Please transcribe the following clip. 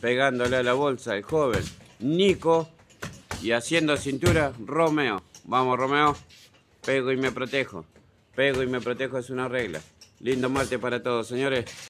pegándole a la bolsa el joven Nico y haciendo cintura Romeo. Vamos Romeo, pego y me protejo. Pego y me protejo es una regla. Lindo martes para todos, señores.